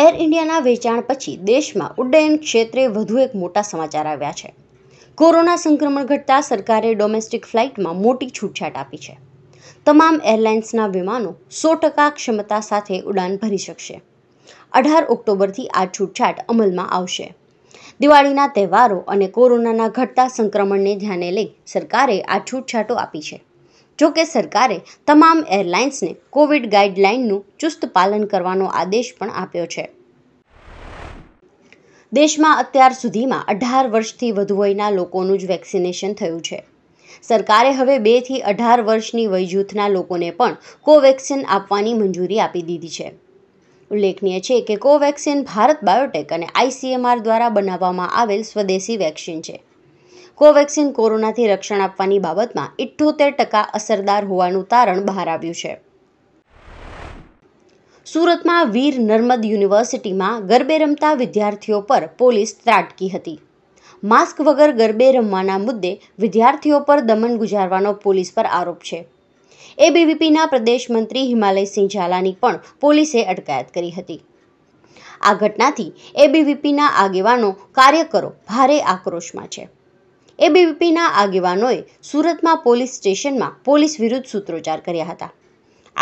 air ઇન્ડિયાના વેચાણ પછી દેશમાં ઉડ્ડયન ક્ષેત્રે વધુ એક મોટા સમાચાર આવ્યા છે કોરોના સંક્રમણ ઘટતા સરકારે ડોમેસ્ટિક ફ્લાઇટમાં મોટી છૂટછાટ આપી છે તમામ એરલાઇન્સના વિમાનો સો ટકા ક્ષમતા સાથે ઉડાન ભરી શકશે અઢાર ઓક્ટોબરથી આ છૂટછાટ અમલમાં આવશે દિવાળીના તહેવારો અને કોરોનાના ઘટતા સંક્રમણને ધ્યાને લઈ સરકારે આ છૂટછાટો આપી છે જો કે સરકારે તમામ એરલાઇન્સને કોવિડ ગાઈડલાઇનનું ચુસ્ત પાલન કરવાનો આદેશ પણ આપ્યો છે દેશમાં અત્યાર સુધીમાં અઢાર વર્ષથી વધુ વયના લોકોનું જ વેક્સિનેશન થયું છે સરકારે હવે બેથી અઢાર વર્ષની વય જૂથના લોકોને પણ કોવેક્સિન આપવાની મંજૂરી આપી દીધી છે ઉલ્લેખનીય છે કે કોવેક્સિન ભારત બાયોટેક અને આઈસીએમઆર દ્વારા બનાવવામાં આવેલ સ્વદેશી વેક્સિન છે કોવેક્સિન કોરોનાથી રક્ષણ આપવાની બાબતમાં ઇઠ્ઠોતેર ટકા અસરદાર હોવાનું તારણ બહાર આવ્યું છે સુરતમાં વીર નર્મદ યુનિવર્સિટીમાં ગરબે રમતા વિદ્યાર્થીઓ પર પોલીસ ત્રાટકી હતી માસ્ક વગર ગરબે રમવાના મુદ્દે વિદ્યાર્થીઓ પર દમન ગુજારવાનો પોલીસ પર આરોપ છે એબીવીપીના પ્રદેશ મંત્રી હિમાલયસિંહ ઝાલાની પણ પોલીસે અટકાયત કરી હતી આ ઘટનાથી એબીવીપીના આગેવાનો કાર્યકરો ભારે આક્રોશમાં છે એબીવીપીના આગેવાનોએ સુરતમાં પોલીસ સ્ટેશનમાં પોલીસ વિરુદ્ધ સૂત્રોચ્ચાર કર્યા હતા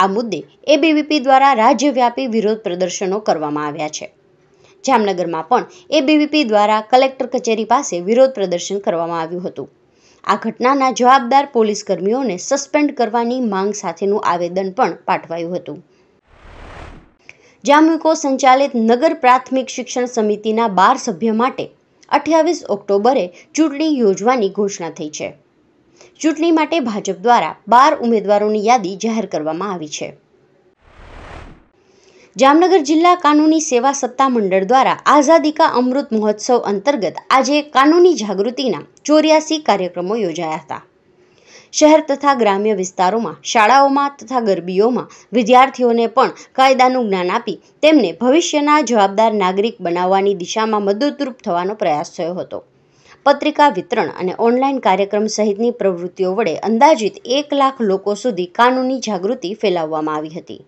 આ મુદ્દે એબીવીપી દ્વારા રાજ્યવ્યાપી વિરોધ પ્રદર્શનો કરવામાં આવ્યા છે જામનગરમાં પણ એબીવીપી દ્વારા કલેક્ટર કચેરી પાસે વિરોધ પ્રદર્શન કરવામાં આવ્યું હતું આ ઘટનાના જવાબદાર પોલીસ કર્મીઓને સસ્પેન્ડ કરવાની માંગ સાથેનું આવેદન પણ પાઠવાયું હતું જામ્યુકો સંચાલિત નગર પ્રાથમિક શિક્ષણ સમિતિના બાર સભ્ય માટે અઠ્યાવીસ ઓક્ટોબરે ચૂંટણી યોજવાની ઘોષણા થઈ છે ચૂંટણી માટે ભાજપ દ્વારા બાર ઉમેદવારોની યાદી જાહેર કરવામાં આવી છે જામનગર જિલ્લા કાનૂની સેવા સત્તા મંડળ દ્વારા આઝાદી કા અમૃત મહોત્સવ અંતર્ગત આજે કાનૂની જાગૃતિના ચોર્યાસી કાર્યક્રમો યોજાયા હતા શહેર તથા ગ્રામ્ય વિસ્તારોમાં શાળાઓમાં તથા ગરબીઓમાં વિદ્યાર્થીઓને પણ કાયદાનું જ્ઞાન આપી તેમને ભવિષ્યના જવાબદાર નાગરિક બનાવવાની દિશામાં મદદરૂપ થવાનો પ્રયાસ થયો હતો પત્રિકા વિતરણ અને ઓનલાઈન કાર્યક્રમ સહિતની પ્રવૃત્તિઓ વડે અંદાજિત એક લાખ લોકો સુધી કાનૂની જાગૃતિ ફેલાવવામાં આવી હતી